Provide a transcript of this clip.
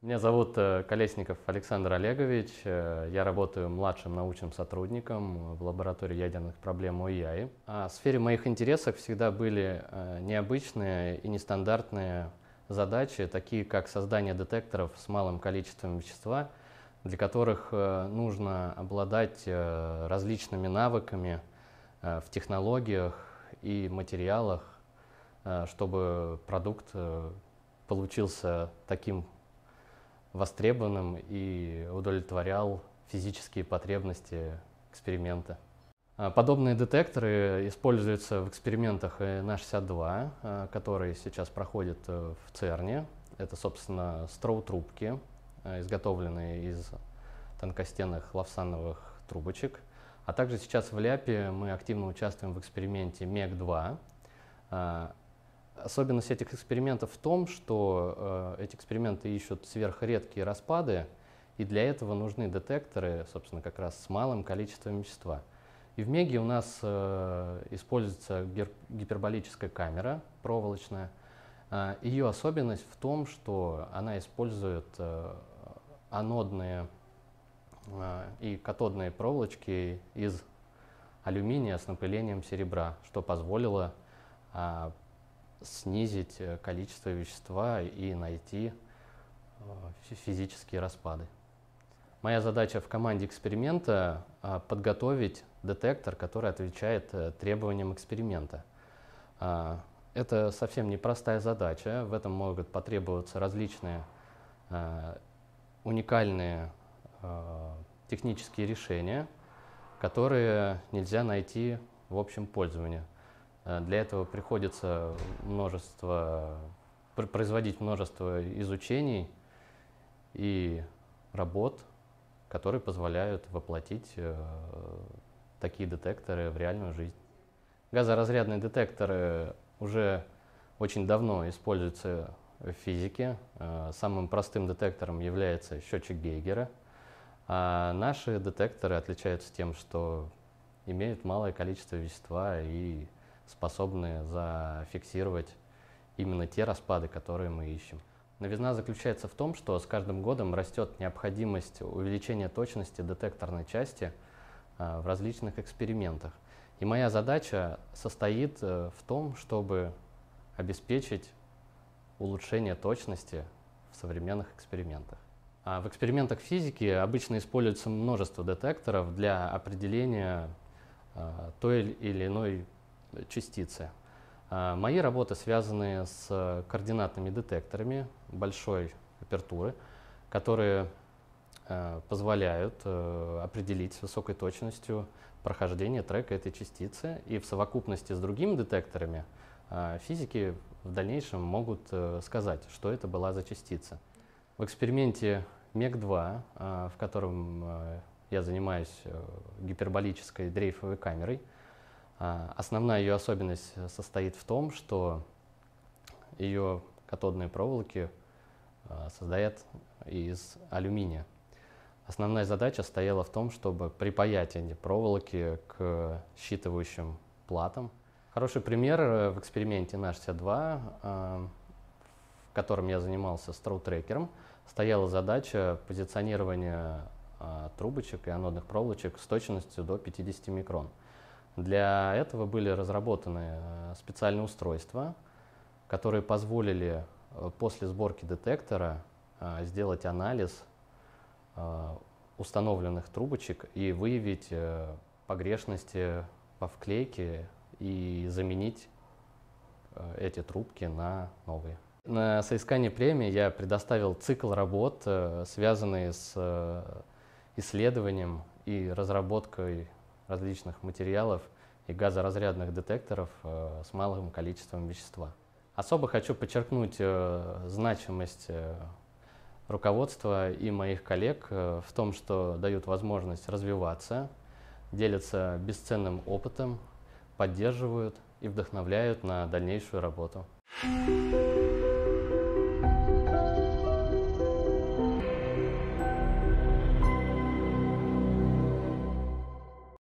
Меня зовут э, Колесников Александр Олегович. Э, я работаю младшим научным сотрудником в лаборатории ядерных проблем УИАИ. А в сфере моих интересов всегда были э, необычные и нестандартные задачи, такие как создание детекторов с малым количеством вещества, для которых нужно обладать различными навыками в технологиях и материалах, чтобы продукт получился таким востребованным и удовлетворял физические потребности эксперимента. А, подобные детекторы используются в экспериментах На-62, а, которые сейчас проходят э, в ЦЕРНе. Это, собственно, строу-трубки, а, изготовленные из тонкостенных лавсановых трубочек. А также сейчас в ЛЯПе мы активно участвуем в эксперименте МЕГ-2. Особенность этих экспериментов в том, что э, эти эксперименты ищут сверхредкие распады, и для этого нужны детекторы, собственно, как раз с малым количеством вещества. И в Меге у нас э, используется гер- гиперболическая камера проволочная. Э, ее особенность в том, что она использует э, анодные э, и катодные проволочки из алюминия с напылением серебра, что позволило э, снизить э, количество вещества и найти э, физические распады. Моя задача в команде эксперимента э, – подготовить детектор, который отвечает требованиям эксперимента. Это совсем непростая задача, в этом могут потребоваться различные уникальные технические решения, которые нельзя найти в общем пользовании. Э, для этого приходится множество, производить множество изучений и работ, которые позволяют воплотить э, такие детекторы в реальную жизнь. Газоразрядные детекторы уже очень давно используются в физике. Э, самым простым детектором является счетчик Гейгера. А наши детекторы отличаются тем, что имеют малое количество вещества и способны зафиксировать именно те распады, которые мы ищем. Новизна заключается в том, что с каждым годом растет необходимость увеличения точности детекторной части а, в различных экспериментах. И моя задача состоит э, в том, чтобы обеспечить улучшение точности в современных экспериментах. А в экспериментах физики обычно используется множество детекторов для определения а, той или иной частицы. А, мои работы связаны с координатными детекторами большой апертуры, которые а, позволяют э, определить с высокой точностью прохождение трека этой частицы. И в совокупности с другими детекторами а, физики в дальнейшем могут э, сказать, что это была за частица. В эксперименте МЕК-2, в котором э, я занимаюсь гиперболической дрейфовой камерой, а, основная ее особенность э, состоит в том, что ее катодные проволоки э, создает из алюминия. Основная задача стояла в том, чтобы припаять эти проволоки к считывающим платам. Хороший пример э, в эксперименте NASH-62, в котором я занимался трекером, стояла задача позиционирования трубочек и анодных проволочек с точностью до 50 микрон. Для этого были разработаны э, специальные устройства, которые позволили э, после сборки детектора э, сделать анализ установленных трубочек и выявить погрешности во вклейке и заменить эти трубки на новые. На соискание премии я предоставил цикл работ, связанный с исследованием и разработкой различных материалов и газоразрядных детекторов э, с малым количеством вещества. Особо хочу подчеркнуть э, значимость э, руководства и моих коллег в том, что дают возможность развиваться, делятся бесценным опытом, поддерживают и вдохновляют на дальнейшую работу. Thank you.